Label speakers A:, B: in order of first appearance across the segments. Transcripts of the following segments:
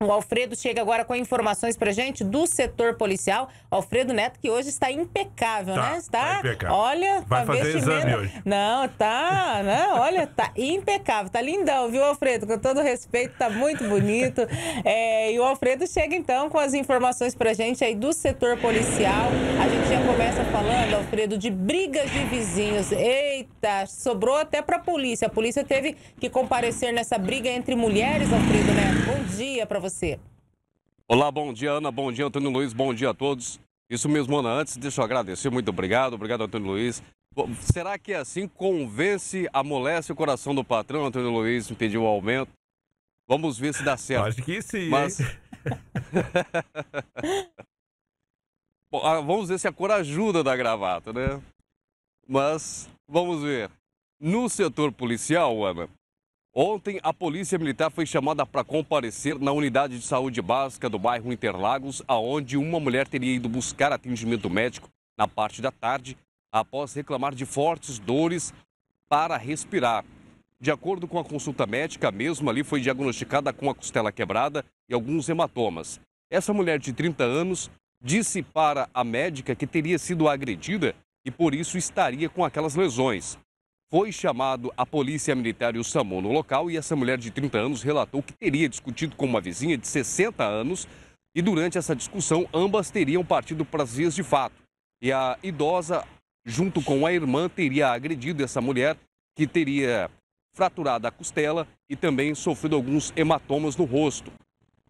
A: O Alfredo chega agora com informações pra gente do setor policial. Alfredo Neto, que hoje está impecável, tá, né? Tá está, tá impecável. olha, vai tá fazer vestimenta... exame hoje. Não, tá, né? Olha, tá impecável, tá lindão, viu, Alfredo? Com todo respeito, tá muito bonito. É, e o Alfredo chega então com as informações pra gente aí do setor policial. A gente já começa falando, Alfredo, de brigas de vizinhos. Eita, sobrou até pra polícia. A polícia teve que comparecer nessa briga entre mulheres, Alfredo Neto. Bom dia pra você você.
B: Olá, bom dia, Ana. Bom dia, Antônio Luiz. Bom dia a todos. Isso mesmo, Ana. Antes, deixa eu agradecer. Muito obrigado. Obrigado, Antônio Luiz. será que é assim convence, amolece o coração do patrão? Antônio Luiz pediu o um aumento. Vamos ver se dá certo. Acho que sim. Mas... Bom, ah, vamos ver se a cor ajuda da gravata, né? Mas vamos ver. No setor policial, Ana, Ontem, a Polícia Militar foi chamada para comparecer na unidade de saúde básica do bairro Interlagos, aonde uma mulher teria ido buscar atendimento médico na parte da tarde, após reclamar de fortes dores para respirar. De acordo com a consulta médica, mesmo ali foi diagnosticada com a costela quebrada e alguns hematomas. Essa mulher de 30 anos disse para a médica que teria sido agredida e por isso estaria com aquelas lesões. Foi chamado a polícia militar e o SAMU no local e essa mulher de 30 anos relatou que teria discutido com uma vizinha de 60 anos e durante essa discussão ambas teriam partido para as vias de fato. E a idosa, junto com a irmã, teria agredido essa mulher que teria fraturado a costela e também sofrido alguns hematomas no rosto.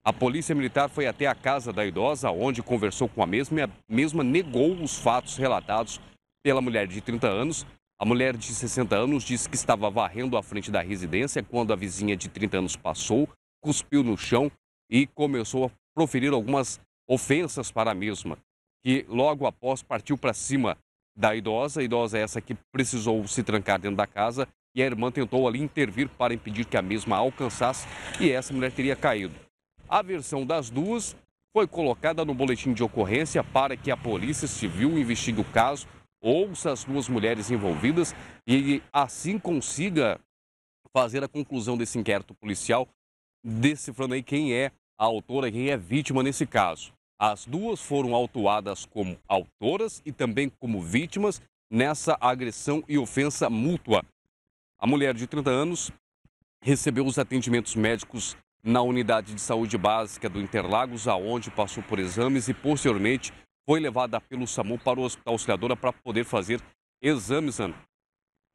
B: A polícia militar foi até a casa da idosa, onde conversou com a mesma e a mesma negou os fatos relatados pela mulher de 30 anos a mulher de 60 anos disse que estava varrendo a frente da residência quando a vizinha de 30 anos passou, cuspiu no chão e começou a proferir algumas ofensas para a mesma, que logo após partiu para cima da idosa. A idosa é essa que precisou se trancar dentro da casa e a irmã tentou ali intervir para impedir que a mesma alcançasse e essa mulher teria caído. A versão das duas foi colocada no boletim de ocorrência para que a Polícia Civil investigue o caso ouça as duas mulheres envolvidas e assim consiga fazer a conclusão desse inquérito policial, decifrando aí quem é a autora, quem é vítima nesse caso. As duas foram autuadas como autoras e também como vítimas nessa agressão e ofensa mútua. A mulher de 30 anos recebeu os atendimentos médicos na unidade de saúde básica do Interlagos, aonde passou por exames e posteriormente foi levada pelo SAMU para o Hospital Auxiliadora para poder fazer exames,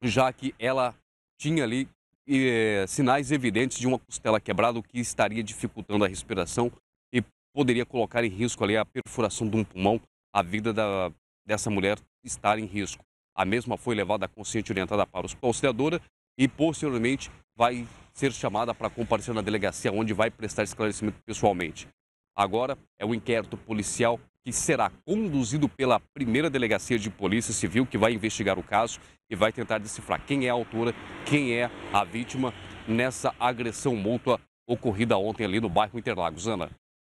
B: já que ela tinha ali eh, sinais evidentes de uma costela quebrada, o que estaria dificultando a respiração e poderia colocar em risco ali a perfuração de um pulmão, a vida da, dessa mulher estar em risco. A mesma foi levada consciente orientada para o Hospital Auxiliadora e posteriormente vai ser chamada para comparecer na delegacia, onde vai prestar esclarecimento pessoalmente. Agora é o inquérito policial que será conduzido pela primeira delegacia de polícia civil, que vai investigar o caso e vai tentar decifrar quem é a autora, quem é a vítima nessa agressão mútua ocorrida ontem ali no bairro Interlagos. Ana.